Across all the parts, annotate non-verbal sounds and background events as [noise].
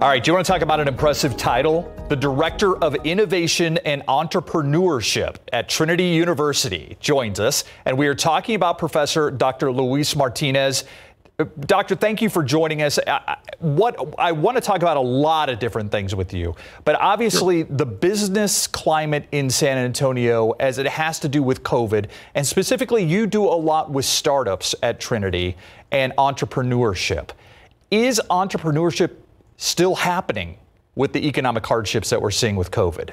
All right, do you want to talk about an impressive title? The Director of Innovation and Entrepreneurship at Trinity University joins us, and we are talking about Professor Dr. Luis Martinez. Uh, doctor, thank you for joining us. I, what I want to talk about a lot of different things with you, but obviously sure. the business climate in San Antonio, as it has to do with COVID, and specifically, you do a lot with startups at Trinity and entrepreneurship. Is entrepreneurship still happening with the economic hardships that we're seeing with COVID?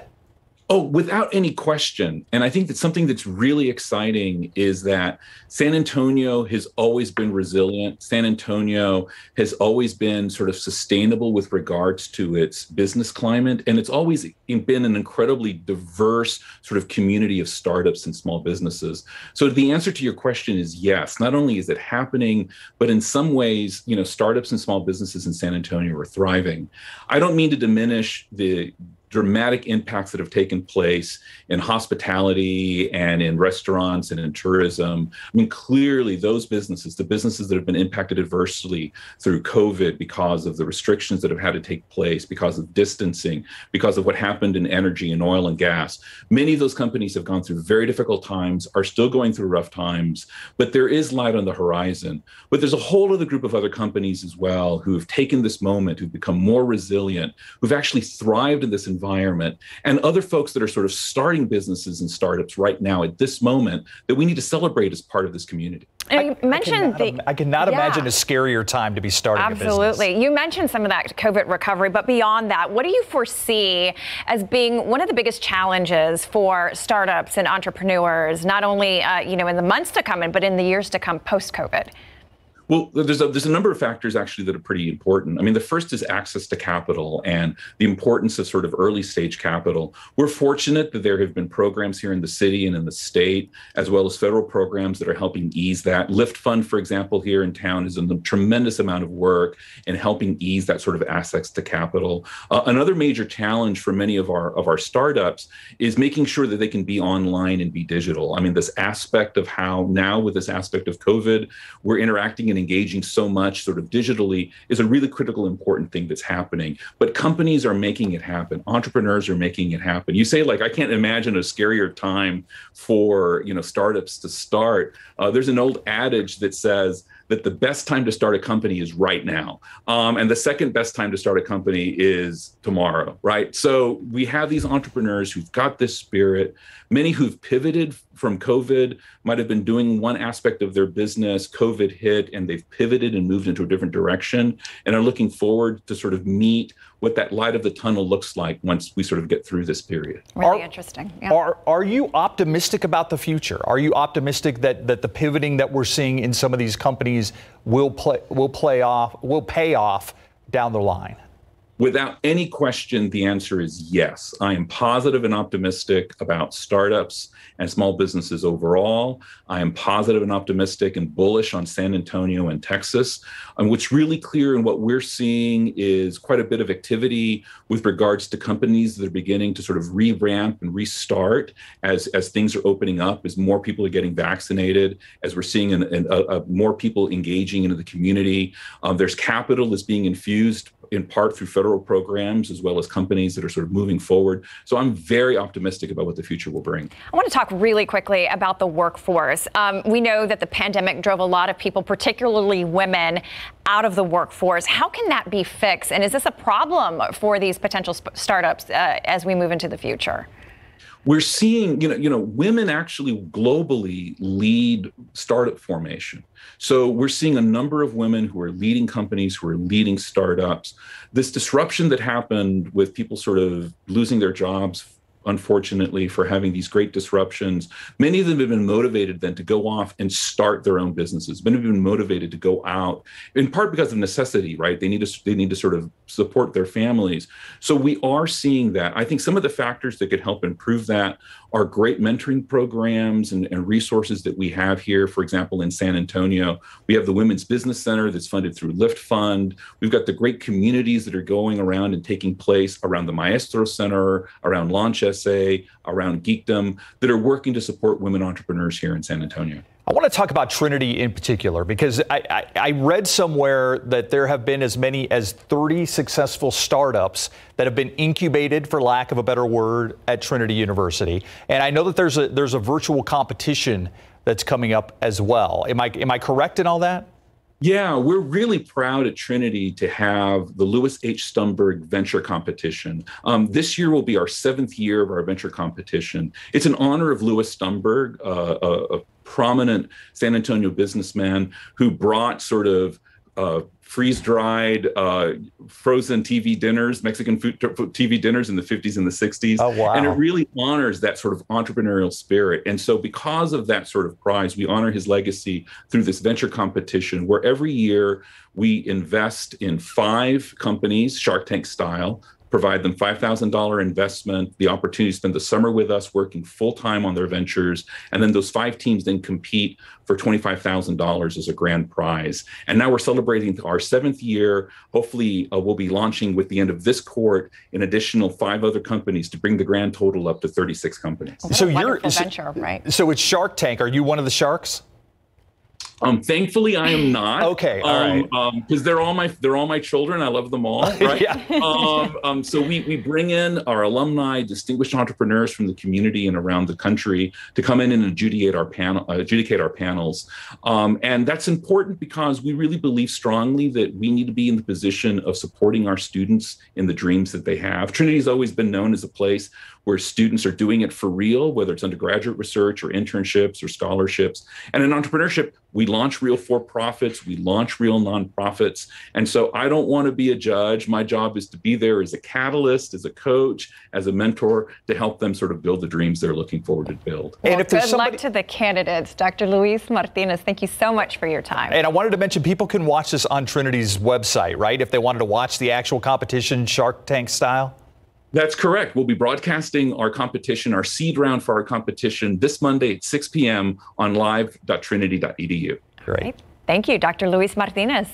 Oh, without any question. And I think that something that's really exciting is that San Antonio has always been resilient. San Antonio has always been sort of sustainable with regards to its business climate. And it's always been an incredibly diverse sort of community of startups and small businesses. So the answer to your question is yes. Not only is it happening, but in some ways, you know, startups and small businesses in San Antonio are thriving. I don't mean to diminish the dramatic impacts that have taken place in hospitality and in restaurants and in tourism. I mean, clearly, those businesses, the businesses that have been impacted adversely through COVID because of the restrictions that have had to take place, because of distancing, because of what happened in energy and oil and gas, many of those companies have gone through very difficult times, are still going through rough times, but there is light on the horizon. But there's a whole other group of other companies as well who have taken this moment, who've become more resilient, who've actually thrived in this environment environment and other folks that are sort of starting businesses and startups right now at this moment that we need to celebrate as part of this community. I, you mentioned I cannot, the, I cannot yeah. imagine a scarier time to be starting Absolutely. You mentioned some of that COVID recovery, but beyond that, what do you foresee as being one of the biggest challenges for startups and entrepreneurs, not only uh, you know in the months to come, but in the years to come post COVID? Well, there's a, there's a number of factors actually that are pretty important. I mean, the first is access to capital and the importance of sort of early stage capital. We're fortunate that there have been programs here in the city and in the state, as well as federal programs that are helping ease that. Lift Fund, for example, here in town is a tremendous amount of work in helping ease that sort of access to capital. Uh, another major challenge for many of our of our startups is making sure that they can be online and be digital. I mean, this aspect of how now with this aspect of COVID, we're interacting in and engaging so much sort of digitally is a really critical, important thing that's happening. But companies are making it happen. Entrepreneurs are making it happen. You say like, I can't imagine a scarier time for you know startups to start. Uh, there's an old adage that says that the best time to start a company is right now. Um, and the second best time to start a company is tomorrow, right? So we have these entrepreneurs who've got this spirit, many who've pivoted from COVID, might have been doing one aspect of their business, COVID hit, and they've pivoted and moved into a different direction and are looking forward to sort of meet what that light of the tunnel looks like once we sort of get through this period. Really are, interesting. Yeah. Are, are you optimistic about the future? Are you optimistic that, that the pivoting that we're seeing in some of these companies will play will play off will pay off down the line? Without any question, the answer is yes. I am positive and optimistic about startups and small businesses overall. I am positive and optimistic and bullish on San Antonio and Texas. And what's really clear and what we're seeing is quite a bit of activity with regards to companies that are beginning to sort of revamp and restart as, as things are opening up, as more people are getting vaccinated, as we're seeing an, an, a, a more people engaging into the community. Um, there's capital that's being infused in part through federal programs as well as companies that are sort of moving forward. So I'm very optimistic about what the future will bring. I want to talk really quickly about the workforce. Um, we know that the pandemic drove a lot of people, particularly women, out of the workforce. How can that be fixed? And is this a problem for these potential startups uh, as we move into the future? we're seeing you know you know women actually globally lead startup formation so we're seeing a number of women who are leading companies who are leading startups this disruption that happened with people sort of losing their jobs unfortunately, for having these great disruptions. Many of them have been motivated then to go off and start their own businesses. Many have been motivated to go out, in part because of necessity, right? They need to they need to sort of support their families. So we are seeing that. I think some of the factors that could help improve that our great mentoring programs and, and, resources that we have here. For example, in San Antonio, we have the Women's Business Center that's funded through Lift Fund. We've got the great communities that are going around and taking place around the Maestro Center, around Launch SA, around Geekdom, that are working to support women entrepreneurs here in San Antonio. I want to talk about Trinity in particular because I, I, I, read somewhere that there have been as many as 30 successful startups that have been incubated, for lack of a better word, at Trinity University. And I know that there's a there's a virtual competition that's coming up as well. Am I am I correct in all that? Yeah, we're really proud at Trinity to have the Lewis H. Stumberg Venture Competition. Um, this year will be our seventh year of our venture competition. It's in honor of Lewis Stumberg, uh, a, uh, a uh, prominent San Antonio businessman who brought sort of uh, freeze dried, uh, frozen TV dinners, Mexican food TV dinners in the 50s and the 60s. Oh, wow. And it really honors that sort of entrepreneurial spirit. And so, because of that sort of prize, we honor his legacy through this venture competition where every year we invest in five companies, Shark Tank style, provide them $5,000 investment, the opportunity to spend the summer with us working full time on their ventures. And then those five teams then compete for $25,000 as a grand prize. And now we're celebrating our seventh year. Hopefully, uh, we'll be launching with the end of this court an additional five other companies to bring the grand total up to 36 companies. so you're venture, right? So it's Shark Tank. Are you one of the sharks? Um, thankfully, I am not. [laughs] okay, all um, right. Um, because they're all my they're all my children. I love them all. [laughs] Right. yeah. um, um, so we we bring in our alumni, distinguished entrepreneurs from the community and around the country to come in and adjudicate our panel uh, adjudicate our panels, um, and that's important because we really believe strongly that we need to be in the position of supporting our students in the dreams that they have. Trinity's always been known as a place where students are doing it for real, whether it's undergraduate research or internships or scholarships. And in entrepreneurship, we launch real for profits, we launch real nonprofits. And so I don't want to be a judge. My job is to be there as a catalyst, as a coach, as a mentor to help them sort of build the dreams they're looking forward to build. Well, and if there's good somebody- luck to the candidates. Dr. Luis Martinez, thank you so much for your time. And I wanted to mention people can watch this on Trinity's website, right? If they wanted to watch the actual competition Shark Tank style. That's correct. We'll be broadcasting our competition, our seed round for our competition this Monday at 6 p.m. on live.trinity.edu. Great. Right. Thank you, Dr. Luis Martinez.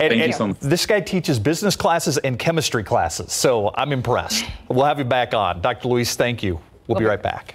And, and this guy teaches business classes and chemistry classes, so I'm impressed. We'll have you back on. Dr. Luis, thank you. We'll, we'll be right back.